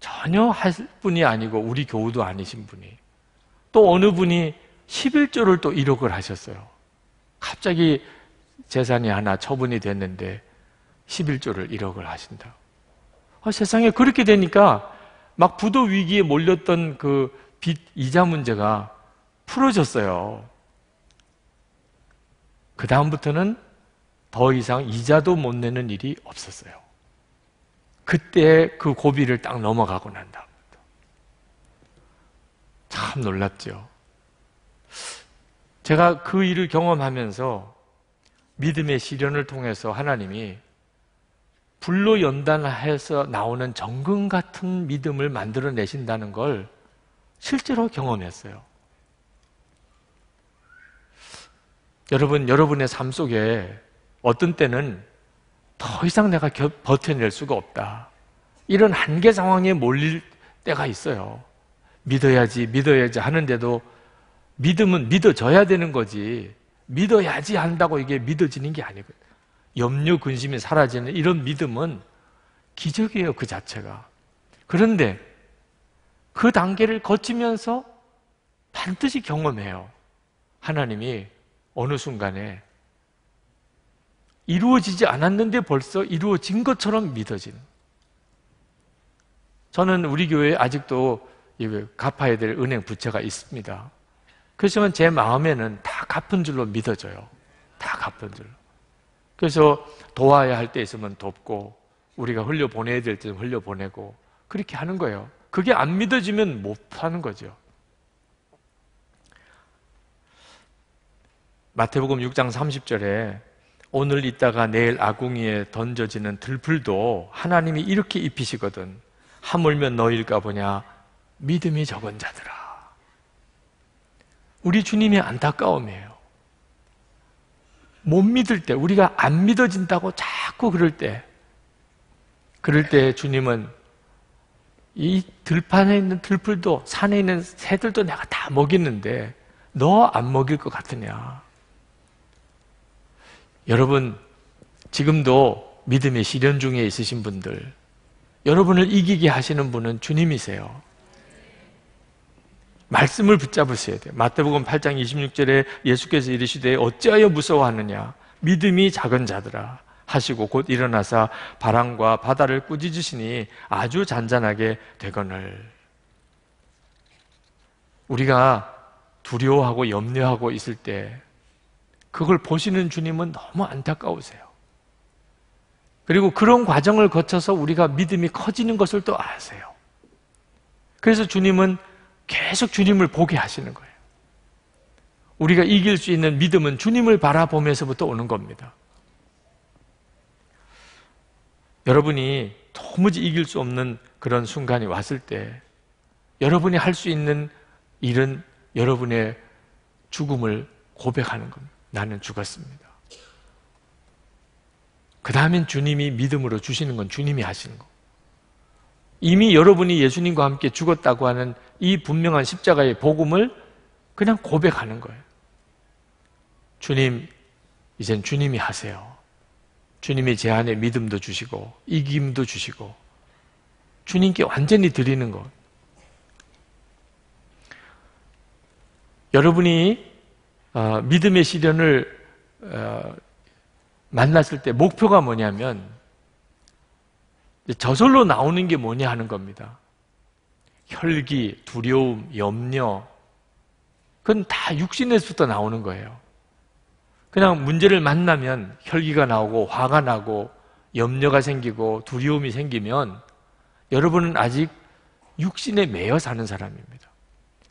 전혀 할 분이 아니고 우리 교우도 아니신 분이 또 어느 분이 11조를 또 1억을 하셨어요. 갑자기 재산이 하나 처분이 됐는데 11조를 1억을 하신다. 아, 세상에 그렇게 되니까 막 부도 위기에 몰렸던 그 빚 이자 문제가 풀어졌어요. 그 다음부터는 더 이상 이자도 못 내는 일이 없었어요. 그때 그 고비를 딱 넘어가고 난다참 놀랍죠. 제가 그 일을 경험하면서 믿음의 시련을 통해서 하나님이 불로 연단해서 나오는 정근 같은 믿음을 만들어내신다는 걸 실제로 경험했어요. 여러분, 여러분의 삶 속에 어떤 때는 더 이상 내가 겨, 버텨낼 수가 없다. 이런 한계 상황에 몰릴 때가 있어요. 믿어야지, 믿어야지 하는데도 믿음은 믿어져야 되는 거지 믿어야지 한다고 이게 믿어지는 게아니고 염려, 근심이 사라지는 이런 믿음은 기적이에요 그 자체가 그런데 그 단계를 거치면서 반드시 경험해요 하나님이 어느 순간에 이루어지지 않았는데 벌써 이루어진 것처럼 믿어지는 저는 우리 교회에 아직도 갚아야 될 은행 부채가 있습니다 그렇지만 제 마음에는 다 갚은 줄로 믿어져요. 다 갚은 줄로. 그래서 도와야 할 때 있으면 돕고, 우리가 흘려보내야 될 때 흘려보내고, 그렇게 하는 거예요. 그게 안 믿어지면 못 하는 거죠. 마태복음 6장 30절에 오늘 있다가 내일 아궁이에 던져지는 들풀도 하나님이 이렇게 입히시거든. 하물며 너일까 보냐. 믿음이 적은 자들아. 우리 주님의 안타까움이에요. 못 믿을 때, 우리가 안 믿어진다고 자꾸 그럴 때, 그럴 때 주님은 이 들판에 있는 들풀도 산에 있는 새들도 내가 다 먹이는데 너 안 먹일 것 같으냐. 여러분, 지금도 믿음의 시련 중에 있으신 분들, 여러분을 이기게 하시는 분은 주님이세요. 말씀을 붙잡으셔야 돼요. 마태복음 8장 26절에 예수께서 이르시되 어찌하여 무서워하느냐 믿음이 작은 자들아 하시고 곧 일어나사 바람과 바다를 꾸짖으시니 아주 잔잔하게 되거늘 우리가 두려워하고 염려하고 있을 때 그걸 보시는 주님은 너무 안타까우세요. 그리고 그런 과정을 거쳐서 우리가 믿음이 커지는 것을 또 아세요. 그래서 주님은 계속 주님을 보게 하시는 거예요. 우리가 이길 수 있는 믿음은 주님을 바라보면서부터 오는 겁니다. 여러분이 도무지 이길 수 없는 그런 순간이 왔을 때 여러분이 할 수 있는 일은 여러분의 죽음을 고백하는 겁니다. 나는 죽었습니다. 그 다음엔 주님이 믿음으로 주시는 건 주님이 하시는 거. 이미 여러분이 예수님과 함께 죽었다고 하는 이 분명한 십자가의 복음을 그냥 고백하는 거예요. 주님, 이젠 주님이 하세요. 주님이 제 안에 믿음도 주시고 이김도 주시고 주님께 완전히 드리는 것. 여러분이 어, 믿음의 시련을 어, 만났을 때 목표가 뭐냐면 저절로 나오는 게 뭐냐 하는 겁니다. 혈기, 두려움, 염려 그건 다 육신에서부터 나오는 거예요. 그냥 문제를 만나면 혈기가 나오고 화가 나고 염려가 생기고 두려움이 생기면 여러분은 아직 육신에 매여 사는 사람입니다.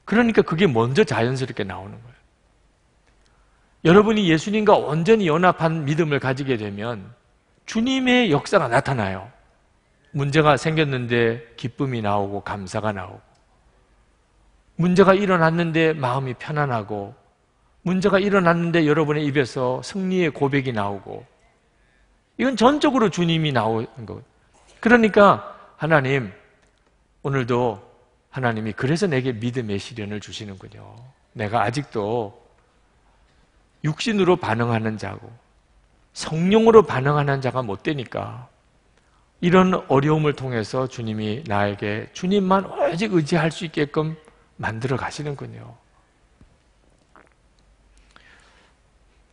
그러니까 그게 먼저 자연스럽게 나오는 거예요. 여러분이 예수님과 온전히 연합한 믿음을 가지게 되면 주님의 역사가 나타나요. 문제가 생겼는데 기쁨이 나오고 감사가 나오고 문제가 일어났는데 마음이 편안하고 문제가 일어났는데 여러분의 입에서 승리의 고백이 나오고 이건 전적으로 주님이 나오는 거예요. 그러니까 하나님 오늘도 하나님이 그래서 내게 믿음의 시련을 주시는군요. 내가 아직도 육신으로 반응하는 자고 성령으로 반응하는 자가 못 되니까 이런 어려움을 통해서 주님이 나에게 주님만 오직 의지할 수 있게끔 만들어 가시는군요.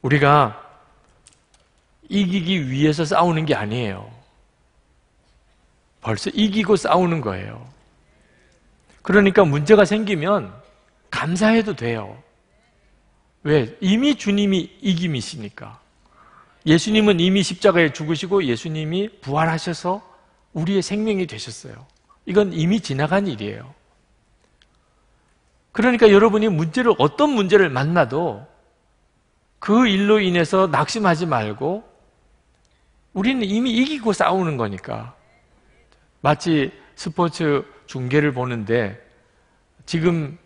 우리가 이기기 위해서 싸우는 게 아니에요. 벌써 이기고 싸우는 거예요. 그러니까 문제가 생기면 감사해도 돼요. 왜? 이미 주님이 이김이시니까. 예수님은 이미 십자가에 죽으시고 예수님이 부활하셔서 우리의 생명이 되셨어요. 이건 이미 지나간 일이에요. 그러니까 여러분이 문제를, 어떤 문제를 만나도 그 일로 인해서 낙심하지 말고 우리는 이미 이기고 싸우는 거니까. 마치 스포츠 중계를 보는데 지금,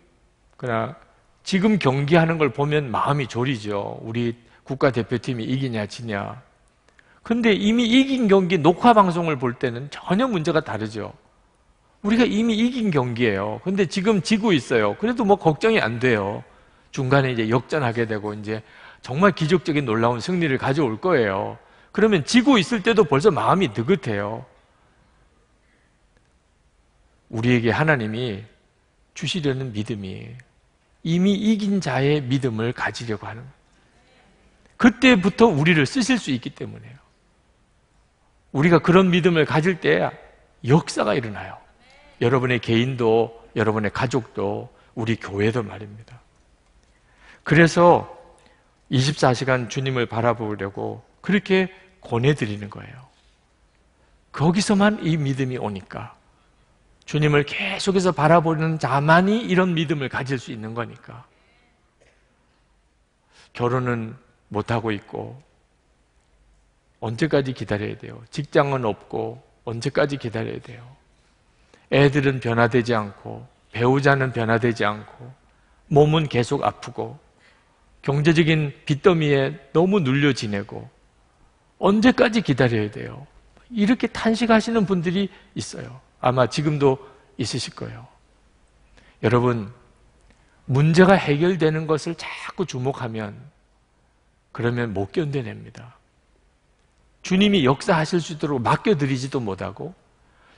그냥 지금 경기하는 걸 보면 마음이 졸이죠. 우리 국가대표팀이 이기냐 지냐. 근데 이미 이긴 경기 녹화 방송을 볼 때는 전혀 문제가 다르죠. 우리가 이미 이긴 경기예요. 근데 지금 지고 있어요. 그래도 뭐 걱정이 안 돼요. 중간에 이제 역전하게 되고 이제 정말 기적적인 놀라운 승리를 가져올 거예요. 그러면 지고 있을 때도 벌써 마음이 느긋해요. 우리에게 하나님이 주시려는 믿음이 이미 이긴 자의 믿음을 가지려고 하는 그때부터 우리를 쓰실 수 있기 때문에요. 우리가 그런 믿음을 가질 때 역사가 일어나요. 여러분의 개인도, 여러분의 가족도, 우리 교회도 말입니다. 그래서 24시간 주님을 바라보려고 그렇게 권해드리는 거예요. 거기서만 이 믿음이 오니까. 주님을 계속해서 바라보는 자만이 이런 믿음을 가질 수 있는 거니까. 결혼은 못하고 있고 언제까지 기다려야 돼요? 직장은 없고 언제까지 기다려야 돼요? 애들은 변화되지 않고 배우자는 변화되지 않고 몸은 계속 아프고 경제적인 빚더미에 너무 눌려 지내고 언제까지 기다려야 돼요? 이렇게 탄식하시는 분들이 있어요. 아마 지금도 있으실 거예요. 여러분, 문제가 해결되는 것을 자꾸 주목하면 그러면 못 견뎌냅니다. 주님이 역사하실 수 있도록 맡겨드리지도 못하고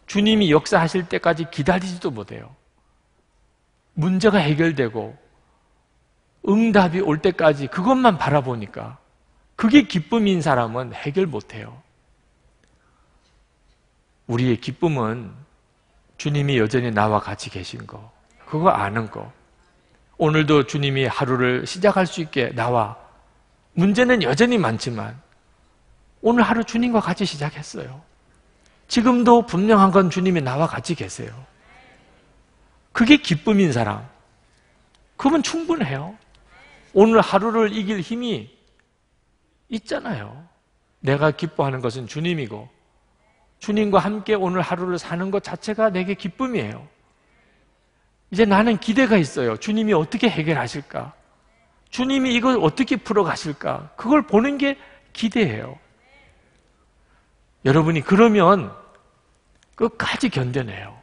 주님이 역사하실 때까지 기다리지도 못해요. 문제가 해결되고 응답이 올 때까지 그것만 바라보니까 그게 기쁨인 사람은 해결 못해요. 우리의 기쁨은 주님이 여전히 나와 같이 계신 거, 그거 아는 거. 오늘도 주님이 하루를 시작할 수 있게 나와 문제는 여전히 많지만 오늘 하루 주님과 같이 시작했어요. 지금도 분명한 건 주님이 나와 같이 계세요. 그게 기쁨인 사람. 그러면 충분해요. 오늘 하루를 이길 힘이 있잖아요. 내가 기뻐하는 것은 주님이고 주님과 함께 오늘 하루를 사는 것 자체가 내게 기쁨이에요. 이제 나는 기대가 있어요. 주님이 어떻게 해결하실까? 주님이 이걸 어떻게 풀어가실까? 그걸 보는 게 기대해요. 여러분이 그러면 끝까지 견뎌내요.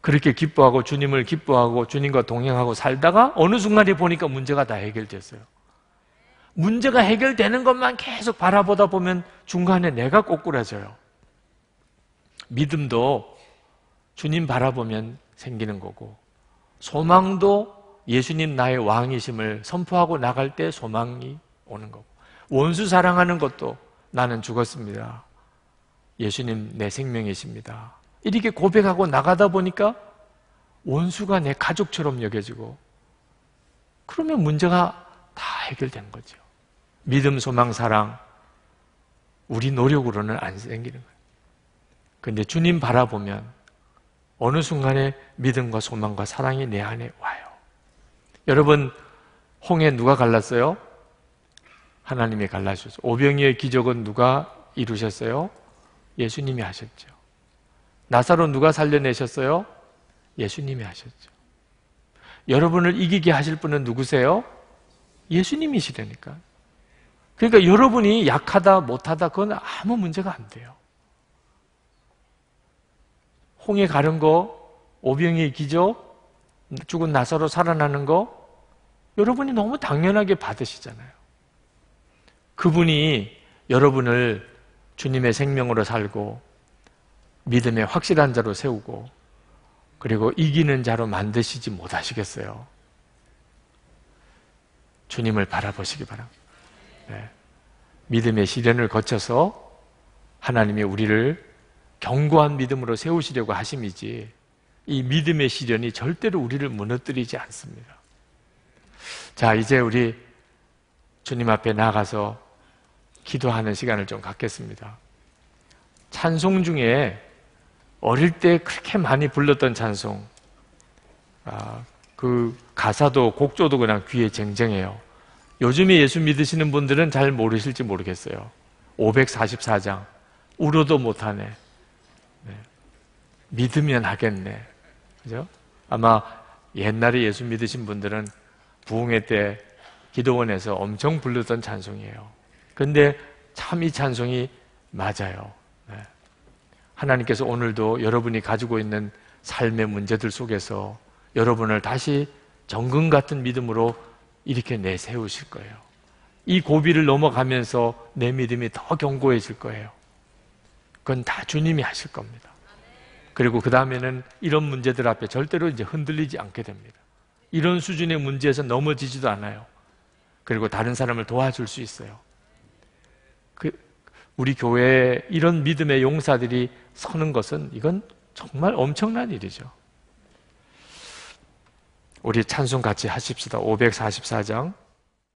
그렇게 기뻐하고 주님을 기뻐하고 주님과 동행하고 살다가 어느 순간에 보니까 문제가 다 해결됐어요. 문제가 해결되는 것만 계속 바라보다 보면 중간에 내가 꼬꾸라져요. 믿음도 주님 바라보면 생기는 거고 소망도 예수님 나의 왕이심을 선포하고 나갈 때 소망이 오는 거고 원수 사랑하는 것도 나는 죽었습니다. 예수님 내 생명이십니다. 이렇게 고백하고 나가다 보니까 원수가 내 가족처럼 여겨지고 그러면 문제가 다 해결된 거죠. 믿음, 소망, 사랑 우리 노력으로는 안 생기는 거예요. 그런데 주님 바라보면 어느 순간에 믿음과 소망과 사랑이 내 안에 와요. 여러분 홍해 누가 갈랐어요? 하나님이 갈라주셨어요. 오병이의 기적은 누가 이루셨어요? 예수님이 하셨죠. 나사로 누가 살려내셨어요? 예수님이 하셨죠. 여러분을 이기게 하실 분은 누구세요? 예수님이시라니까. 그러니까 여러분이 약하다, 못하다, 그건 아무 문제가 안 돼요. 홍해 가른 거, 오병이의 기적, 죽은 나사로 살아나는 거 여러분이 너무 당연하게 받으시잖아요. 그분이 여러분을 주님의 생명으로 살고 믿음의 확실한 자로 세우고 그리고 이기는 자로 만드시지 못하시겠어요. 주님을 바라보시기 바랍니다. 네. 믿음의 시련을 거쳐서 하나님이 우리를 견고한 믿음으로 세우시려고 하심이지 이 믿음의 시련이 절대로 우리를 무너뜨리지 않습니다. 자, 이제 우리 주님 앞에 나가서 기도하는 시간을 좀 갖겠습니다. 찬송 중에 어릴 때 그렇게 많이 불렀던 찬송, 아, 그 가사도 곡조도 그냥 귀에 쟁쟁해요. 요즘에 예수 믿으시는 분들은 잘 모르실지 모르겠어요. 544장, 울어도 못하네. 네. 믿으면 하겠네. 그죠? 아마 옛날에 예수 믿으신 분들은 부흥회 때 기도원에서 엄청 불렀던 찬송이에요. 근데 참 이 찬송이 맞아요. 네. 하나님께서 오늘도 여러분이 가지고 있는 삶의 문제들 속에서 여러분을 다시 정금 같은 믿음으로 이렇게 내세우실 거예요. 이 고비를 넘어가면서 내 믿음이 더 견고해질 거예요. 그건 다 주님이 하실 겁니다. 그리고 그 다음에는 이런 문제들 앞에 절대로 이제 흔들리지 않게 됩니다. 이런 수준의 문제에서 넘어지지도 않아요. 그리고 다른 사람을 도와줄 수 있어요. 그 우리 교회에 이런 믿음의 용사들이 서는 것은 이건 정말 엄청난 일이죠. 우리 찬송 같이 하십시다. 544장.